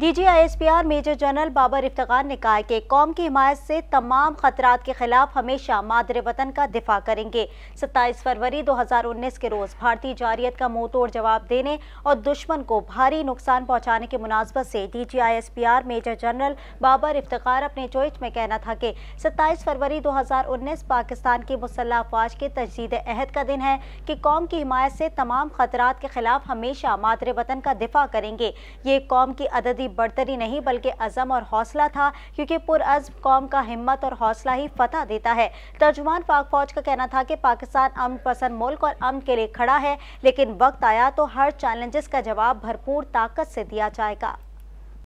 DG ISPR major general Babar Iftikhar ने कहा कि कौम की हिमायत से तमाम खतरात के खिलाफ हमेशा मादरे वतन का दिफा करेंगे 27 फरवरी 2019 के रोज़ भारतीय जारियत का मुंह तोड़ जवाब देने और दुश्मन को भारी नुकसान पहुंचाने की मुनासबत से DGISPR major general Babar Iftikhar अपने ट्वीट में कहना था कि सत्ताईस फरवरी उन्नीस पाकिस्तान की मुसल्ह अफवाज के तजीद अहद का दिन है कि कौम की हिमायत से तमाम खतरात के खिलाफ हमेशा मादरे वतन का दिफा करेंगे ये कौम की अददी की बढ़तरी नहीं बल्कि अज़म और हौसला था क्योंकि पुरअज कौम का हिम्मत और हौसला ही फतह देता है तर्जुमान पाक फौज का कहना था कि पाकिस्तान अमन पसंद मुल्क और अमन के लिए खड़ा है लेकिन वक्त आया तो हर चैलेंजेस का जवाब भरपूर ताकत से दिया जाएगा